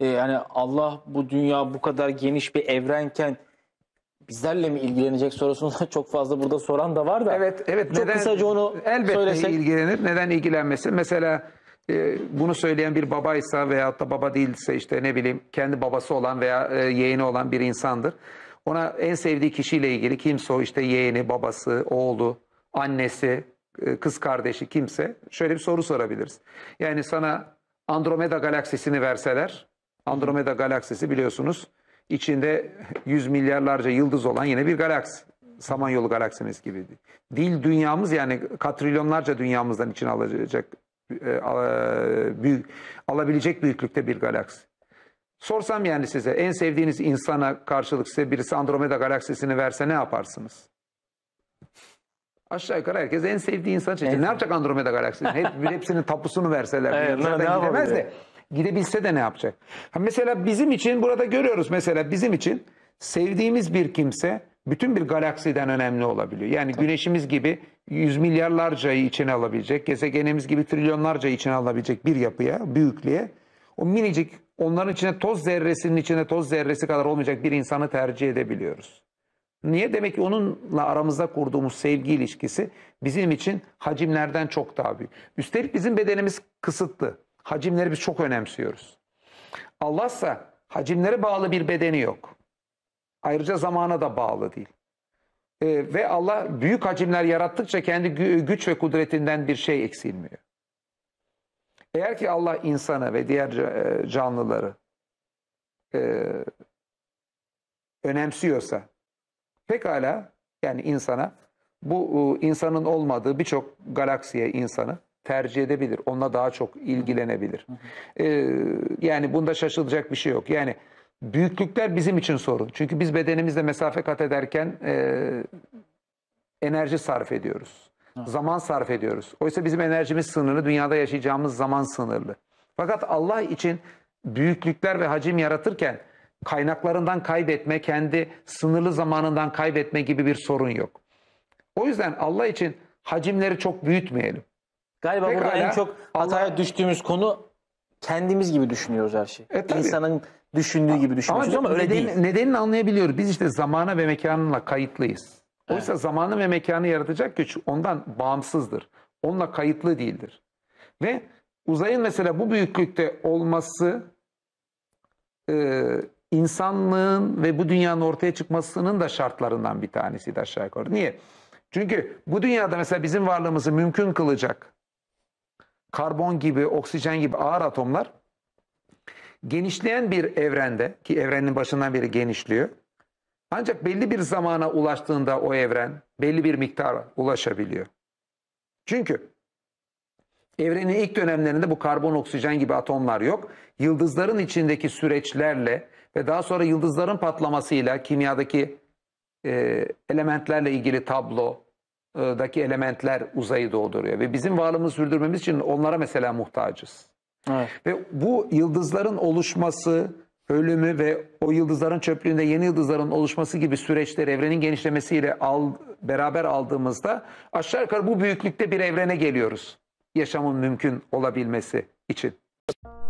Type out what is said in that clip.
e, yani Allah bu dünya bu kadar geniş bir evrenken bizlerle mi ilgilenecek sorusunu da çok fazla burada soran da var da. Evet, evet. Çok neden, kısaca onu elbette söylesek. ilgilenir. Neden ilgilenmesin? Mesela e, bunu söyleyen bir babaysa veyahut da baba değilse işte ne bileyim kendi babası olan veya e, yeğeni olan bir insandır. Ona en sevdiği kişiyle ilgili kimse o işte yeğeni, babası, oğlu, annesi, e, kız kardeşi kimse şöyle bir soru sorabiliriz. Yani sana Andromeda galaksisini verseler Andromeda galaksisi biliyorsunuz içinde yüz milyarlarca yıldız olan yine bir galaksi. Samanyolu galaksimiz gibi. Dil dünyamız yani katrilyonlarca dünyamızdan içine alacak e, a, büyük, alabilecek büyüklükte bir galaksi. Sorsam yani size en sevdiğiniz insana karşılık size birisi Andromeda galaksisini verse ne yaparsınız? Aşağı yukarı herkes en sevdiği insan için. Ne yapacak Andromeda Galaksisi? Hep, hepsinin tapusunu verseler. Evet, ne, ne yapamaz Gidebilse de ne yapacak? Ha mesela bizim için burada görüyoruz mesela bizim için sevdiğimiz bir kimse bütün bir galaksiden önemli olabiliyor. Yani Tabii. güneşimiz gibi yüz milyarlarcayı içine alabilecek, gezegenimiz gibi trilyonlarca içine alabilecek bir yapıya, büyüklüğe o minicik onların içine toz zerresinin içine toz zerresi kadar olmayacak bir insanı tercih edebiliyoruz. Niye? Demek ki onunla aramızda kurduğumuz sevgi ilişkisi bizim için hacimlerden çok daha büyük. Üstelik bizim bedenimiz kısıtlı. Hacimleri biz çok önemsiyoruz. Allah ise hacimlere bağlı bir bedeni yok. Ayrıca zamana da bağlı değil. E, ve Allah büyük hacimler yarattıkça kendi güç ve kudretinden bir şey eksilmiyor. Eğer ki Allah insanı ve diğer e, canlıları e, önemsiyorsa pekala yani insana bu insanın olmadığı birçok galaksiye insanı tercih edebilir. Onunla daha çok ilgilenebilir. Ee, yani bunda şaşılacak bir şey yok. Yani büyüklükler bizim için sorun. Çünkü biz bedenimizle mesafe kat ederken e, enerji sarf ediyoruz. Zaman sarf ediyoruz. Oysa bizim enerjimiz sınırlı, dünyada yaşayacağımız zaman sınırlı. Fakat Allah için büyüklükler ve hacim yaratırken kaynaklarından kaybetme, kendi sınırlı zamanından kaybetme gibi bir sorun yok. O yüzden Allah için hacimleri çok büyütmeyelim. Galiba Pekala. burada en çok hataya Allah... düştüğümüz konu kendimiz gibi düşünüyoruz her şeyi. E, İnsanın düşündüğü gibi düşünüyoruz ama, ama öyle nedeni, değil. Nedenini anlayabiliyoruz. Biz işte zamana ve mekanla kayıtlıyız. Oysa evet. zamanı ve mekanı yaratacak güç ondan bağımsızdır. Onunla kayıtlı değildir. Ve uzayın mesela bu büyüklükte olması e, insanlığın ve bu dünyanın ortaya çıkmasının da şartlarından bir tanesi de aşağı yukarı. Niye? Çünkü bu dünyada mesela bizim varlığımızı mümkün kılacak karbon gibi, oksijen gibi ağır atomlar genişleyen bir evrende ki evrenin başından beri genişliyor. Ancak belli bir zamana ulaştığında o evren belli bir miktar ulaşabiliyor. Çünkü evrenin ilk dönemlerinde bu karbon oksijen gibi atomlar yok. Yıldızların içindeki süreçlerle ve daha sonra yıldızların patlamasıyla kimyadaki e, elementlerle ilgili tablo, e, daki elementler uzayı doğduruyor ve bizim varlığımızı sürdürmemiz için onlara mesela muhtacız. Evet. Ve bu yıldızların oluşması, ölümü ve o yıldızların çöplüğünde yeni yıldızların oluşması gibi süreçler evrenin genişlemesiyle al, beraber aldığımızda aşağı yukarı bu büyüklükte bir evrene geliyoruz. Yaşamın mümkün olabilmesi için.